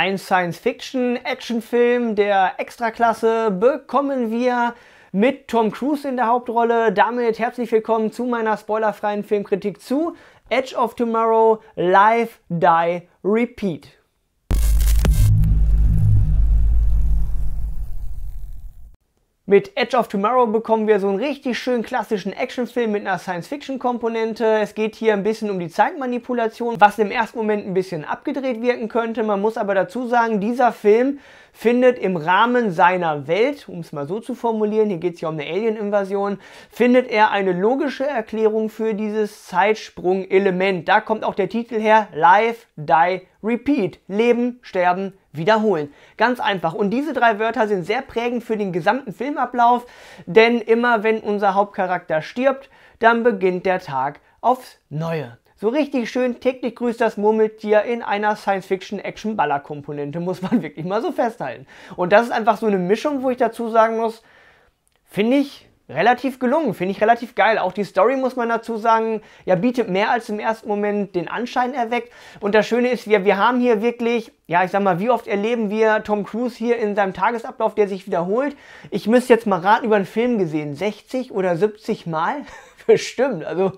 Ein science fiction action film der Extraklasse bekommen wir mit Tom Cruise in der Hauptrolle. Damit herzlich willkommen zu meiner spoilerfreien Filmkritik zu Edge of Tomorrow Live, Die, Repeat. Mit Edge of Tomorrow bekommen wir so einen richtig schönen klassischen Actionfilm mit einer Science-Fiction-Komponente. Es geht hier ein bisschen um die Zeitmanipulation, was im ersten Moment ein bisschen abgedreht wirken könnte. Man muss aber dazu sagen, dieser Film findet im Rahmen seiner Welt, um es mal so zu formulieren, hier geht es ja um eine Alien-Invasion, findet er eine logische Erklärung für dieses Zeitsprung-Element. Da kommt auch der Titel her, Life, Die, Repeat. Leben, Sterben, wiederholen. Ganz einfach. Und diese drei Wörter sind sehr prägend für den gesamten Filmablauf, denn immer wenn unser Hauptcharakter stirbt, dann beginnt der Tag aufs Neue. So richtig schön täglich grüßt das Murmeltier in einer Science-Fiction-Action-Baller-Komponente, muss man wirklich mal so festhalten. Und das ist einfach so eine Mischung, wo ich dazu sagen muss, finde ich relativ gelungen, finde ich relativ geil. Auch die Story, muss man dazu sagen, ja, bietet mehr als im ersten Moment den Anschein erweckt. Und das Schöne ist, wir, wir haben hier wirklich, ja, ich sag mal, wie oft erleben wir Tom Cruise hier in seinem Tagesablauf, der sich wiederholt? Ich müsste jetzt mal raten, über einen Film gesehen, 60 oder 70 Mal? Bestimmt, also...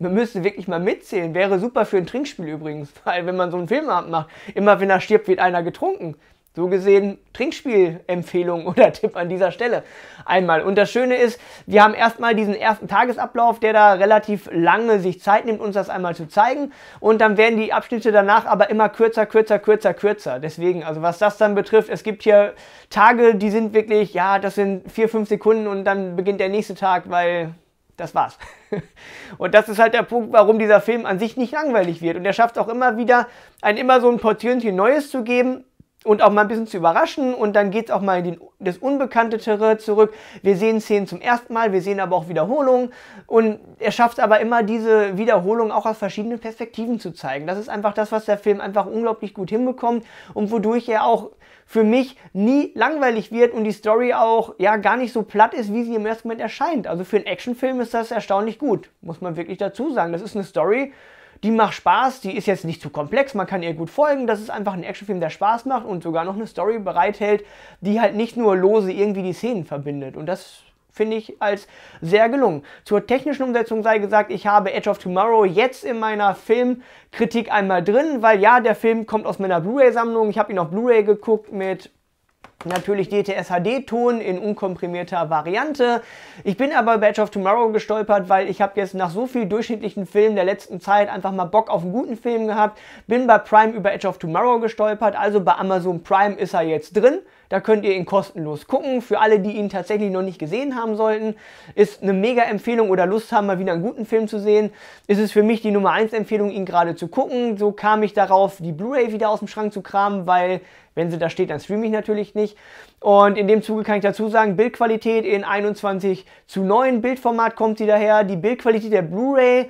Man müsste wirklich mal mitzählen. Wäre super für ein Trinkspiel übrigens, weil wenn man so einen Filmabend macht, immer wenn er stirbt, wird einer getrunken. So gesehen Trinkspielempfehlung oder Tipp an dieser Stelle einmal. Und das Schöne ist, wir haben erstmal diesen ersten Tagesablauf, der da relativ lange sich Zeit nimmt, uns das einmal zu zeigen. Und dann werden die Abschnitte danach aber immer kürzer, kürzer, kürzer, kürzer. Deswegen, also was das dann betrifft, es gibt hier Tage, die sind wirklich, ja, das sind vier, fünf Sekunden und dann beginnt der nächste Tag, weil das war's. Und das ist halt der Punkt, warum dieser Film an sich nicht langweilig wird. Und er schafft auch immer wieder, ein immer so ein Portionchen Neues zu geben, und auch mal ein bisschen zu überraschen und dann geht es auch mal in den, das unbekannte zurück. Wir sehen Szenen zum ersten Mal, wir sehen aber auch Wiederholungen und er schafft aber immer diese Wiederholung auch aus verschiedenen Perspektiven zu zeigen. Das ist einfach das, was der Film einfach unglaublich gut hinbekommt und wodurch er auch für mich nie langweilig wird und die Story auch ja gar nicht so platt ist, wie sie im ersten Moment erscheint. Also für einen Actionfilm ist das erstaunlich gut, muss man wirklich dazu sagen. Das ist eine Story, die macht Spaß, die ist jetzt nicht zu komplex, man kann ihr gut folgen. Das ist einfach ein Actionfilm, der Spaß macht und sogar noch eine Story bereithält, die halt nicht nur lose irgendwie die Szenen verbindet. Und das finde ich als sehr gelungen. Zur technischen Umsetzung sei gesagt, ich habe Edge of Tomorrow jetzt in meiner Filmkritik einmal drin, weil ja, der Film kommt aus meiner Blu-ray-Sammlung. Ich habe ihn auf Blu-ray geguckt mit Natürlich DTS HD-Ton in unkomprimierter Variante. Ich bin aber bei Badge of Tomorrow gestolpert, weil ich habe jetzt nach so viel durchschnittlichen Filmen der letzten Zeit einfach mal Bock auf einen guten Film gehabt. Bin bei Prime über Edge of Tomorrow gestolpert, also bei Amazon Prime ist er jetzt drin. Da könnt ihr ihn kostenlos gucken. Für alle, die ihn tatsächlich noch nicht gesehen haben sollten, ist eine mega Empfehlung oder Lust haben, mal wieder einen guten Film zu sehen. Ist es für mich die Nummer 1 Empfehlung, ihn gerade zu gucken. So kam ich darauf, die Blu-ray wieder aus dem Schrank zu kramen, weil, wenn sie da steht, dann streame ich natürlich nicht nicht. Und in dem Zuge kann ich dazu sagen, Bildqualität in 21 zu 9 Bildformat kommt sie daher. Die Bildqualität der Blu-ray,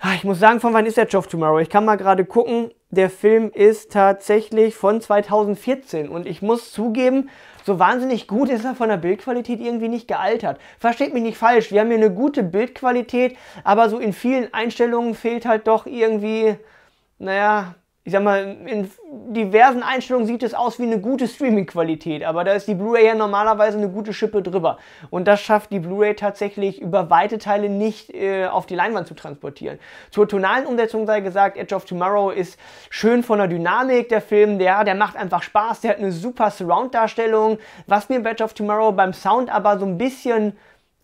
ah, ich muss sagen, von wann ist der Job Tomorrow? Ich kann mal gerade gucken. Der Film ist tatsächlich von 2014 und ich muss zugeben, so wahnsinnig gut ist er von der Bildqualität irgendwie nicht gealtert. Versteht mich nicht falsch, wir haben hier eine gute Bildqualität, aber so in vielen Einstellungen fehlt halt doch irgendwie, naja, ich sag mal, in diversen Einstellungen sieht es aus wie eine gute Streaming-Qualität, aber da ist die Blu-ray ja normalerweise eine gute Schippe drüber. Und das schafft die Blu-ray tatsächlich über weite Teile nicht äh, auf die Leinwand zu transportieren. Zur tonalen Umsetzung sei gesagt, Edge of Tomorrow ist schön von der Dynamik der Film, der, der macht einfach Spaß, der hat eine super Surround-Darstellung, was mir bei Edge of Tomorrow beim Sound aber so ein bisschen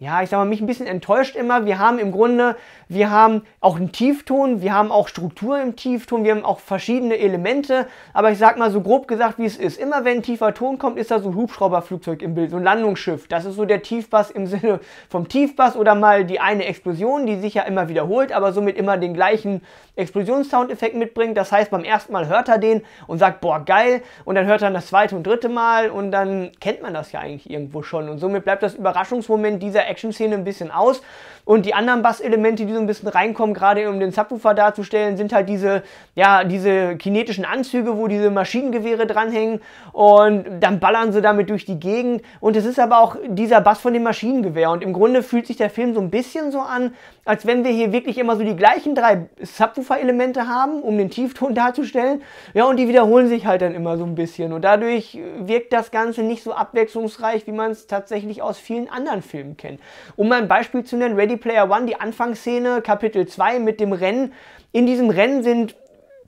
ja, ich sag mal, mich ein bisschen enttäuscht immer. Wir haben im Grunde, wir haben auch einen Tiefton, wir haben auch Struktur im Tiefton, wir haben auch verschiedene Elemente. Aber ich sag mal so grob gesagt, wie es ist. Immer wenn ein tiefer Ton kommt, ist da so ein Hubschrauberflugzeug im Bild, so ein Landungsschiff. Das ist so der Tiefbass im Sinne vom Tiefbass oder mal die eine Explosion, die sich ja immer wiederholt, aber somit immer den gleichen Explosionssoundeffekt mitbringt. Das heißt, beim ersten Mal hört er den und sagt, boah, geil. Und dann hört er das zweite und dritte Mal und dann kennt man das ja eigentlich irgendwo schon. Und somit bleibt das Überraschungsmoment dieser Action-Szene ein bisschen aus. Und die anderen Bass-Elemente, die so ein bisschen reinkommen, gerade um den Subwoofer darzustellen, sind halt diese, ja, diese kinetischen Anzüge, wo diese Maschinengewehre dranhängen und dann ballern sie damit durch die Gegend. Und es ist aber auch dieser Bass von dem Maschinengewehr. Und im Grunde fühlt sich der Film so ein bisschen so an, als wenn wir hier wirklich immer so die gleichen drei Subwoofer-Elemente haben, um den Tiefton darzustellen. Ja, und die wiederholen sich halt dann immer so ein bisschen. Und dadurch wirkt das Ganze nicht so abwechslungsreich, wie man es tatsächlich aus vielen anderen Filmen kennt vorstellen. Um mal ein Beispiel zu nennen, Ready Player One, die Anfangsszene, Kapitel 2 mit dem Rennen. In diesem Rennen sind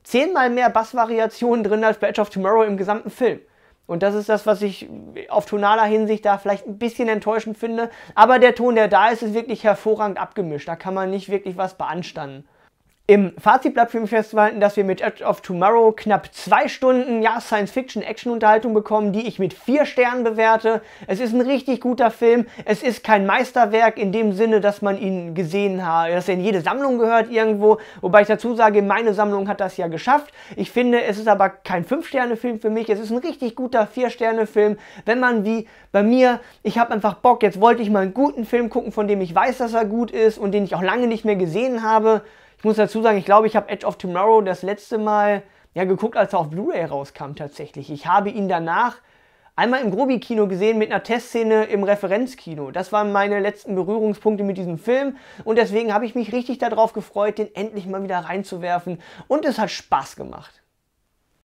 zehnmal mehr Bassvariationen drin als Badge of Tomorrow im gesamten Film. Und das ist das, was ich auf tonaler Hinsicht da vielleicht ein bisschen enttäuschend finde. Aber der Ton, der da ist, ist wirklich hervorragend abgemischt. Da kann man nicht wirklich was beanstanden. Im Fazit für mich festzuhalten, dass wir mit Edge of Tomorrow knapp zwei Stunden ja, Science-Fiction-Action-Unterhaltung bekommen, die ich mit vier Sternen bewerte. Es ist ein richtig guter Film. Es ist kein Meisterwerk in dem Sinne, dass man ihn gesehen hat, dass er in jede Sammlung gehört irgendwo. Wobei ich dazu sage, meine Sammlung hat das ja geschafft. Ich finde, es ist aber kein Fünf-Sterne-Film für mich. Es ist ein richtig guter Vier-Sterne-Film. Wenn man wie bei mir, ich habe einfach Bock, jetzt wollte ich mal einen guten Film gucken, von dem ich weiß, dass er gut ist und den ich auch lange nicht mehr gesehen habe. Ich muss dazu sagen, ich glaube, ich habe Edge of Tomorrow das letzte Mal ja, geguckt, als er auf Blu-ray rauskam tatsächlich. Ich habe ihn danach einmal im Grobi-Kino gesehen mit einer Testszene im Referenzkino. Das waren meine letzten Berührungspunkte mit diesem Film und deswegen habe ich mich richtig darauf gefreut, den endlich mal wieder reinzuwerfen und es hat Spaß gemacht.